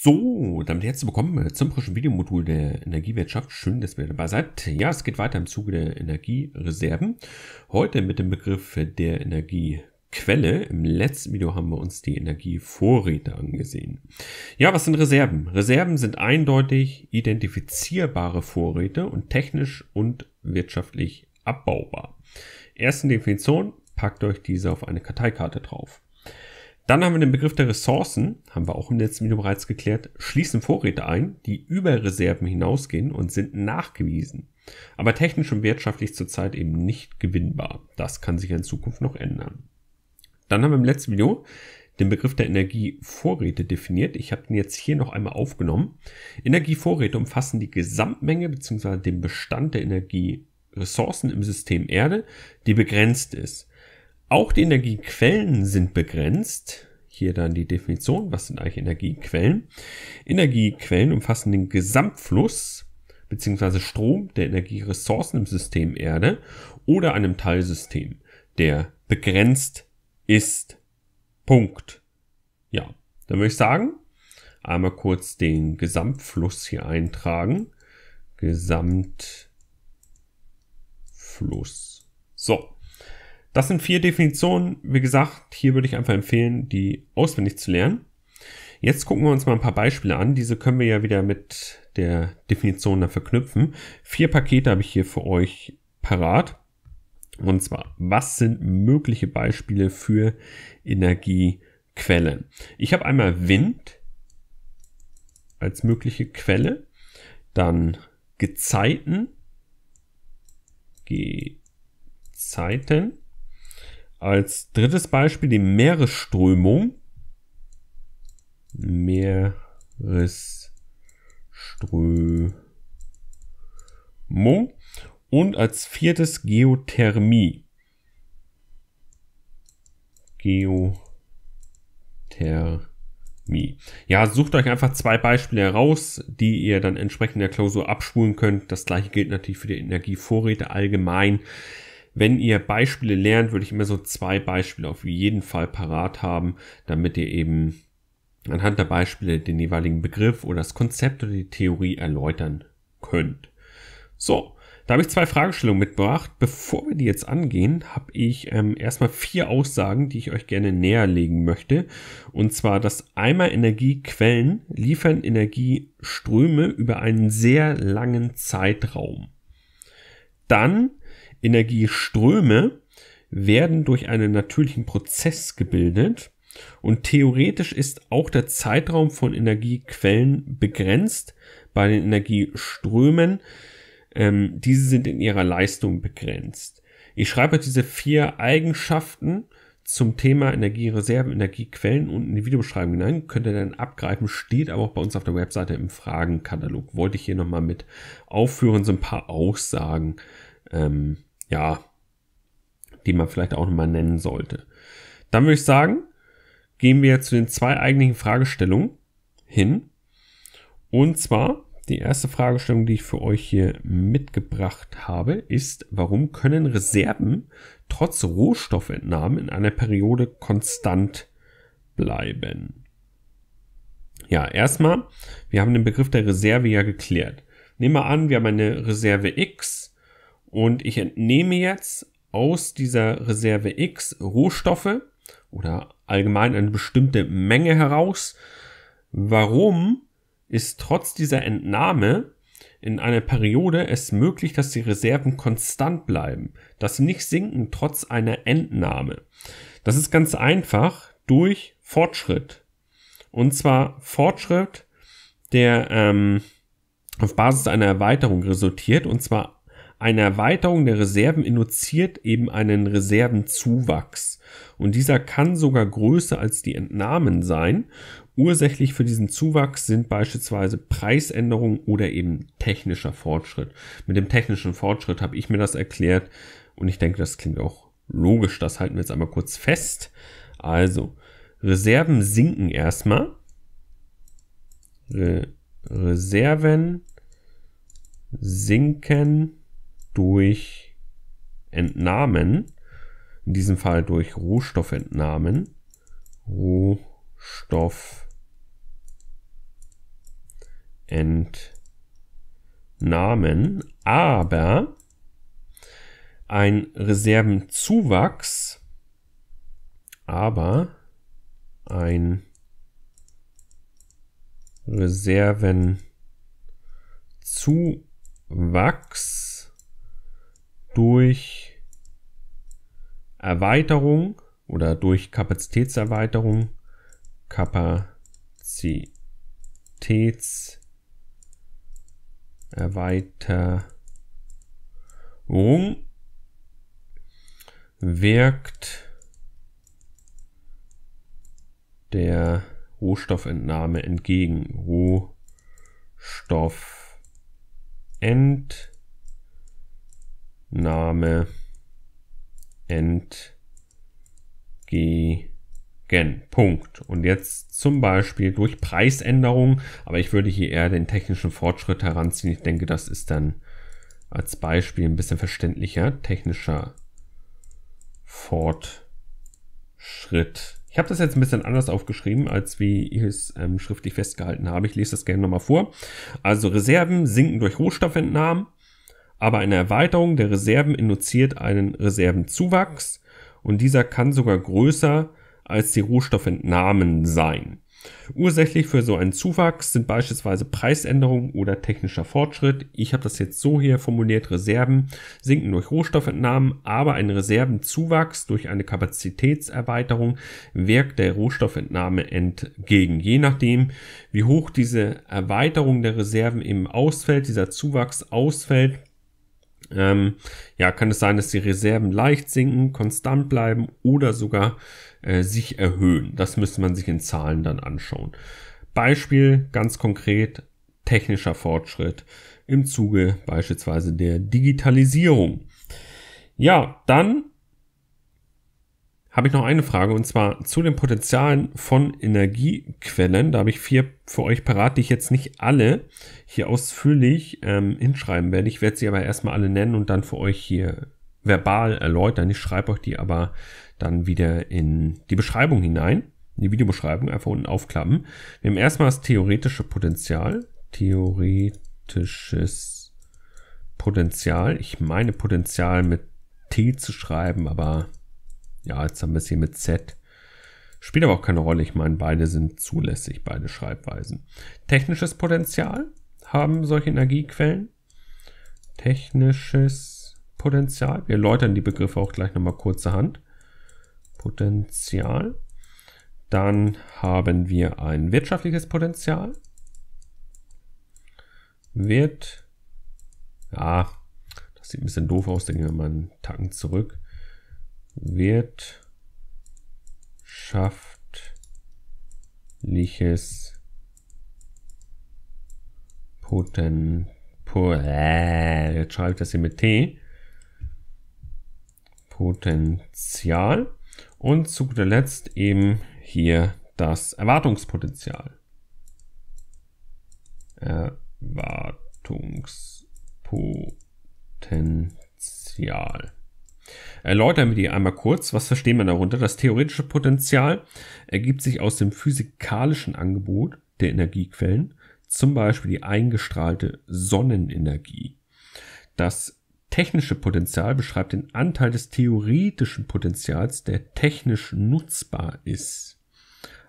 So, damit herzlich willkommen äh, zum frischen Videomodul der Energiewirtschaft. Schön, dass ihr dabei seid. Ja, es geht weiter im Zuge der Energiereserven. Heute mit dem Begriff der Energiequelle. Im letzten Video haben wir uns die Energievorräte angesehen. Ja, was sind Reserven? Reserven sind eindeutig identifizierbare Vorräte und technisch und wirtschaftlich abbaubar. Ersten Definition, packt euch diese auf eine Karteikarte drauf. Dann haben wir den Begriff der Ressourcen, haben wir auch im letzten Video bereits geklärt, schließen Vorräte ein, die über Reserven hinausgehen und sind nachgewiesen, aber technisch und wirtschaftlich zurzeit eben nicht gewinnbar. Das kann sich in Zukunft noch ändern. Dann haben wir im letzten Video den Begriff der Energievorräte definiert. Ich habe ihn jetzt hier noch einmal aufgenommen. Energievorräte umfassen die Gesamtmenge bzw. den Bestand der Energieressourcen im System Erde, die begrenzt ist. Auch die Energiequellen sind begrenzt. Hier dann die Definition, was sind eigentlich Energiequellen? Energiequellen umfassen den Gesamtfluss bzw. Strom der Energieressourcen im System Erde oder einem Teilsystem, der begrenzt ist. Punkt. Ja, dann würde ich sagen, einmal kurz den Gesamtfluss hier eintragen. Gesamtfluss. So. Das sind vier Definitionen. Wie gesagt, hier würde ich einfach empfehlen, die auswendig zu lernen. Jetzt gucken wir uns mal ein paar Beispiele an. Diese können wir ja wieder mit der Definition dann verknüpfen. Vier Pakete habe ich hier für euch parat. Und zwar, was sind mögliche Beispiele für Energiequellen? Ich habe einmal Wind als mögliche Quelle, dann Gezeiten, Gezeiten, als drittes Beispiel die Meeresströmung. Meeresströmung. Und als viertes Geothermie. Geothermie. Ja, sucht euch einfach zwei Beispiele heraus, die ihr dann entsprechend der Klausur abspulen könnt. Das gleiche gilt natürlich für die Energievorräte allgemein. Wenn ihr Beispiele lernt, würde ich immer so zwei Beispiele auf jeden Fall parat haben, damit ihr eben anhand der Beispiele den jeweiligen Begriff oder das Konzept oder die Theorie erläutern könnt. So, da habe ich zwei Fragestellungen mitgebracht. Bevor wir die jetzt angehen, habe ich ähm, erstmal vier Aussagen, die ich euch gerne näherlegen möchte. Und zwar, dass einmal Energiequellen liefern Energieströme über einen sehr langen Zeitraum. Dann Energieströme werden durch einen natürlichen Prozess gebildet und theoretisch ist auch der Zeitraum von Energiequellen begrenzt bei den Energieströmen. Ähm, diese sind in ihrer Leistung begrenzt. Ich schreibe jetzt diese vier Eigenschaften zum Thema Energiereserven, Energiequellen unten in die Videobeschreibung hinein. Könnt ihr dann abgreifen, steht aber auch bei uns auf der Webseite im Fragenkatalog. Wollte ich hier nochmal mit aufführen, so ein paar Aussagen. Ähm, ja, die man vielleicht auch nochmal nennen sollte. Dann würde ich sagen, gehen wir zu den zwei eigentlichen Fragestellungen hin. Und zwar, die erste Fragestellung, die ich für euch hier mitgebracht habe, ist, warum können Reserven trotz Rohstoffentnahmen in einer Periode konstant bleiben? Ja, erstmal, wir haben den Begriff der Reserve ja geklärt. Nehmen wir an, wir haben eine Reserve X und ich entnehme jetzt aus dieser Reserve X Rohstoffe oder allgemein eine bestimmte Menge heraus. Warum ist trotz dieser Entnahme in einer Periode es möglich, dass die Reserven konstant bleiben, dass sie nicht sinken trotz einer Entnahme? Das ist ganz einfach durch Fortschritt. Und zwar Fortschritt, der ähm, auf Basis einer Erweiterung resultiert, und zwar eine Erweiterung der Reserven induziert eben einen Reservenzuwachs. Und dieser kann sogar größer als die Entnahmen sein. Ursächlich für diesen Zuwachs sind beispielsweise Preisänderungen oder eben technischer Fortschritt. Mit dem technischen Fortschritt habe ich mir das erklärt und ich denke, das klingt auch logisch. Das halten wir jetzt einmal kurz fest. Also, Reserven sinken erstmal. Re Reserven sinken durch Entnahmen, in diesem Fall durch Rohstoffentnahmen, Rohstoffentnahmen, aber ein Reservenzuwachs, aber ein Reservenzuwachs durch Erweiterung oder durch Kapazitätserweiterung Kapazitätserweiterung wirkt der Rohstoffentnahme entgegen. Rohstoffentnahme Name entgegen. Punkt. Und jetzt zum Beispiel durch Preisänderung, aber ich würde hier eher den technischen Fortschritt heranziehen. Ich denke, das ist dann als Beispiel ein bisschen verständlicher. Technischer Fortschritt. Ich habe das jetzt ein bisschen anders aufgeschrieben, als wie ich es ähm, schriftlich festgehalten habe. Ich lese das gerne nochmal vor. Also Reserven sinken durch Rohstoffentnahmen aber eine Erweiterung der Reserven induziert einen Reservenzuwachs und dieser kann sogar größer als die Rohstoffentnahmen sein. Ursächlich für so einen Zuwachs sind beispielsweise Preisänderungen oder technischer Fortschritt. Ich habe das jetzt so hier formuliert, Reserven sinken durch Rohstoffentnahmen, aber ein Reservenzuwachs durch eine Kapazitätserweiterung wirkt der Rohstoffentnahme entgegen. Je nachdem, wie hoch diese Erweiterung der Reserven eben ausfällt, dieser Zuwachs ausfällt, ähm, ja, kann es sein, dass die Reserven leicht sinken, konstant bleiben oder sogar äh, sich erhöhen. Das müsste man sich in Zahlen dann anschauen. Beispiel ganz konkret technischer Fortschritt im Zuge beispielsweise der Digitalisierung. Ja, dann habe ich noch eine Frage und zwar zu den Potenzialen von Energiequellen. Da habe ich vier für euch parat, die ich jetzt nicht alle hier ausführlich ähm, hinschreiben werde. Ich werde sie aber erstmal alle nennen und dann für euch hier verbal erläutern. Ich schreibe euch die aber dann wieder in die Beschreibung hinein, in die Videobeschreibung, einfach unten aufklappen. Wir haben erstmal das theoretische Potenzial. Theoretisches Potenzial. Ich meine Potenzial mit T zu schreiben, aber ja, jetzt haben wir es hier mit Z. Spielt aber auch keine Rolle. Ich meine, beide sind zulässig, beide Schreibweisen. Technisches Potenzial haben solche Energiequellen. Technisches Potenzial. Wir erläutern die Begriffe auch gleich nochmal kurzerhand. Potenzial. Dann haben wir ein wirtschaftliches Potenzial. Wird. Ja, das sieht ein bisschen doof aus, denke ich mal einen Tacken zurück wirtschaftliches Poten... äh, jetzt schreibt das hier mit T. Potenzial. Und zu guter Letzt eben hier das Erwartungspotenzial. Erwartungspotenzial. Erläutern wir die einmal kurz. Was verstehen wir darunter? Das theoretische Potenzial ergibt sich aus dem physikalischen Angebot der Energiequellen, zum Beispiel die eingestrahlte Sonnenenergie. Das technische Potenzial beschreibt den Anteil des theoretischen Potenzials, der technisch nutzbar ist.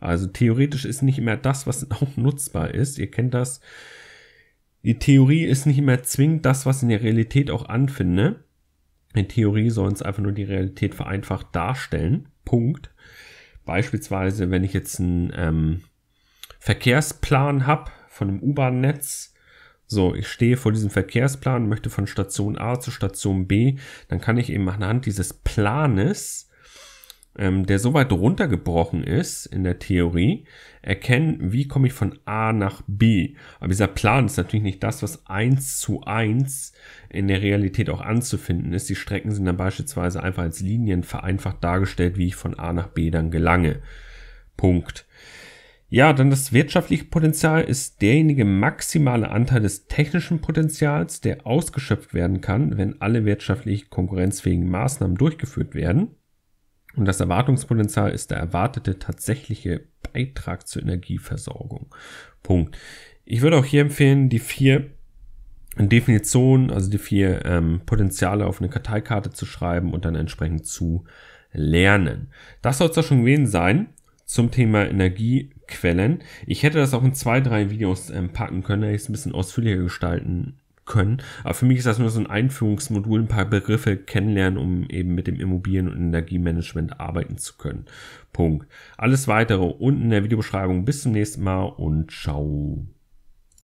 Also theoretisch ist nicht immer das, was auch nutzbar ist. Ihr kennt das. Die Theorie ist nicht immer zwingend das, was in der Realität auch anfinde. In Theorie sollen es einfach nur die Realität vereinfacht darstellen. Punkt. Beispielsweise, wenn ich jetzt einen ähm, Verkehrsplan habe von einem U-Bahn-Netz, so, ich stehe vor diesem Verkehrsplan, möchte von Station A zu Station B, dann kann ich eben anhand dieses Planes ähm, der so weit runtergebrochen ist in der Theorie, erkennen, wie komme ich von A nach B. Aber dieser Plan ist natürlich nicht das, was eins zu eins in der Realität auch anzufinden ist. Die Strecken sind dann beispielsweise einfach als Linien vereinfacht dargestellt, wie ich von A nach B dann gelange. Punkt. Ja, dann das wirtschaftliche Potenzial ist derjenige maximale Anteil des technischen Potenzials, der ausgeschöpft werden kann, wenn alle wirtschaftlich konkurrenzfähigen Maßnahmen durchgeführt werden. Und das Erwartungspotenzial ist der erwartete tatsächliche Beitrag zur Energieversorgung. Punkt. Ich würde auch hier empfehlen, die vier Definitionen, also die vier ähm, Potenziale auf eine Karteikarte zu schreiben und dann entsprechend zu lernen. Das soll es doch schon gewesen sein zum Thema Energiequellen. Ich hätte das auch in zwei, drei Videos ähm, packen können, hätte ich es ein bisschen ausführlicher gestalten können. Aber für mich ist das nur so ein Einführungsmodul, ein paar Begriffe kennenlernen, um eben mit dem Immobilien- und Energiemanagement arbeiten zu können. Punkt. Alles weitere unten in der Videobeschreibung. Bis zum nächsten Mal und ciao.